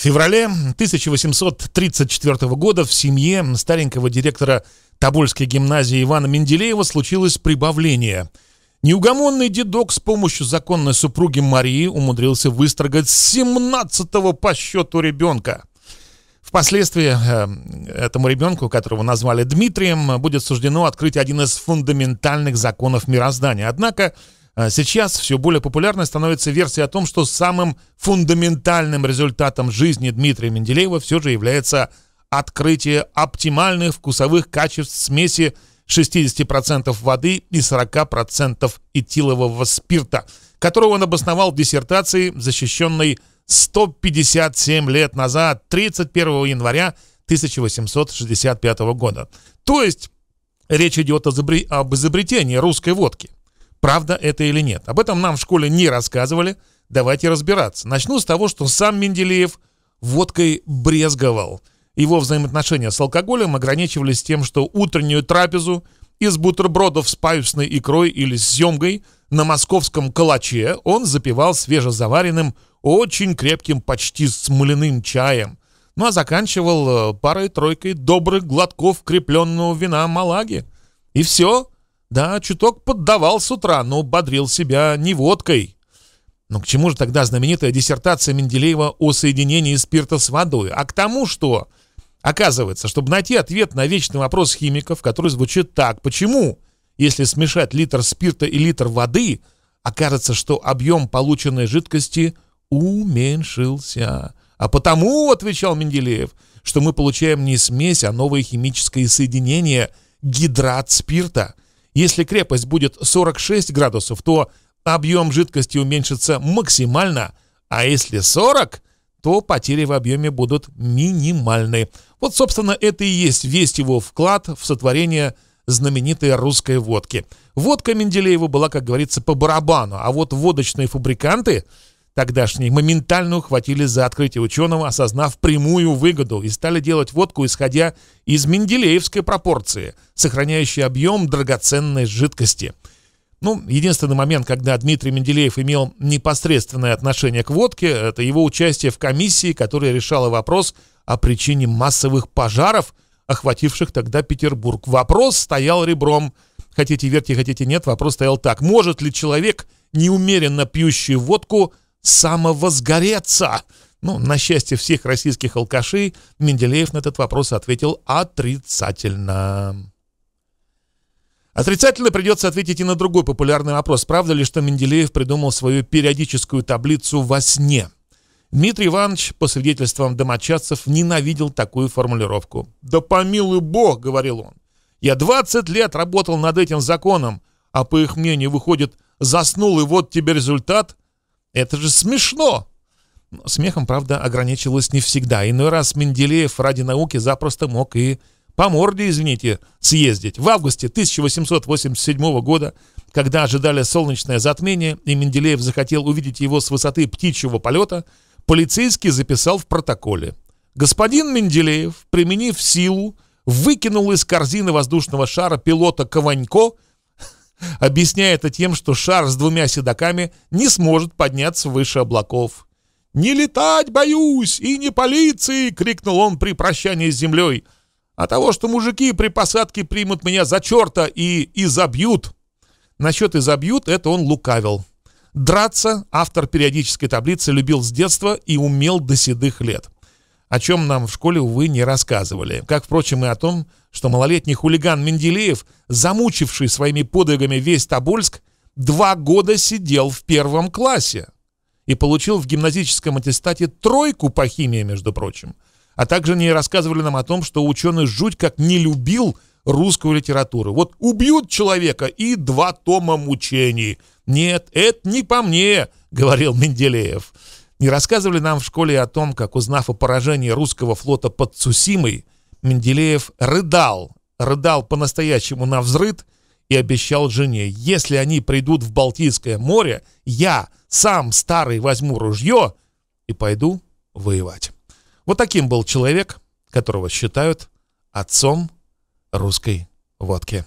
феврале 1834 года в семье старенького директора Тобольской гимназии Ивана Менделеева случилось прибавление. Неугомонный дедок с помощью законной супруги Марии умудрился выстрогать 17-го по счету ребенка. Впоследствии э, этому ребенку, которого назвали Дмитрием, будет суждено открыть один из фундаментальных законов мироздания. Однако а сейчас все более популярной становится версия о том, что самым фундаментальным результатом жизни Дмитрия Менделеева все же является открытие оптимальных вкусовых качеств смеси 60% воды и 40% этилового спирта, которого он обосновал в диссертации, защищенной 157 лет назад, 31 января 1865 года. То есть речь идет об изобретении русской водки. Правда это или нет? Об этом нам в школе не рассказывали. Давайте разбираться. Начну с того, что сам Менделеев водкой брезговал. Его взаимоотношения с алкоголем ограничивались тем, что утреннюю трапезу из бутербродов с паюсной икрой или с земгой на московском калаче он запивал свежезаваренным, очень крепким, почти смоляным чаем. Ну а заканчивал э, парой-тройкой добрых глотков крепленного вина Малаги. И все, да, чуток поддавал с утра, но бодрил себя не водкой. Но к чему же тогда знаменитая диссертация Менделеева о соединении спирта с водой? А к тому, что... Оказывается, чтобы найти ответ на вечный вопрос химиков, который звучит так. Почему, если смешать литр спирта и литр воды, окажется, что объем полученной жидкости уменьшился? А потому, отвечал Менделеев, что мы получаем не смесь, а новое химическое соединение – гидрат спирта, если крепость будет 46 градусов, то объем жидкости уменьшится максимально, а если 40, то потери в объеме будут минимальны. Вот, собственно, это и есть весь его вклад в сотворение знаменитой русской водки. Водка Менделеева была, как говорится, по барабану, а вот водочные фабриканты тогдашние моментально ухватили за открытие ученого, осознав прямую выгоду, и стали делать водку, исходя из менделеевской пропорции, сохраняющей объем драгоценной жидкости. Ну, единственный момент, когда Дмитрий Менделеев имел непосредственное отношение к водке, это его участие в комиссии, которая решала вопрос о причине массовых пожаров, охвативших тогда Петербург. Вопрос стоял ребром. Хотите верьте, хотите нет, вопрос стоял так. Может ли человек, неумеренно пьющий водку, самовозгореться. Ну, на счастье всех российских алкашей, Менделеев на этот вопрос ответил отрицательно. Отрицательно придется ответить и на другой популярный вопрос. Правда ли, что Менделеев придумал свою периодическую таблицу во сне? Дмитрий Иванович, по свидетельствам домочадцев, ненавидел такую формулировку. «Да помилуй бог», — говорил он, — «я 20 лет работал над этим законом, а по их мнению выходит, заснул, и вот тебе результат. Это же смешно!» Но смехом, правда, ограничилось не всегда. Иной раз Менделеев ради науки запросто мог и по морде, извините, съездить. В августе 1887 года, когда ожидали солнечное затмение, и Менделеев захотел увидеть его с высоты птичьего полета, полицейский записал в протоколе. Господин Менделеев, применив силу, выкинул из корзины воздушного шара пилота Кованько – объясняя это тем, что шар с двумя седаками не сможет подняться выше облаков. «Не летать боюсь и не полиции!» — крикнул он при прощании с землей. «А того, что мужики при посадке примут меня за черта и изобьют!» Насчет «изобьют» это он лукавил. Драться автор периодической таблицы любил с детства и умел до седых лет. О чем нам в школе, увы, не рассказывали. Как, впрочем, и о том, что малолетний хулиган Менделеев, замучивший своими подвигами весь Тобольск, два года сидел в первом классе и получил в гимназическом аттестате тройку по химии, между прочим. А также не рассказывали нам о том, что ученый жуть как не любил русскую литературу. Вот убьют человека и два тома мучений. Нет, это не по мне, говорил Менделеев. Не рассказывали нам в школе о том, как, узнав о поражении русского флота под Цусимой, Менделеев рыдал, рыдал по-настоящему на взрыд и обещал жене, если они придут в Балтийское море, я сам старый возьму ружье и пойду воевать. Вот таким был человек, которого считают отцом русской водки.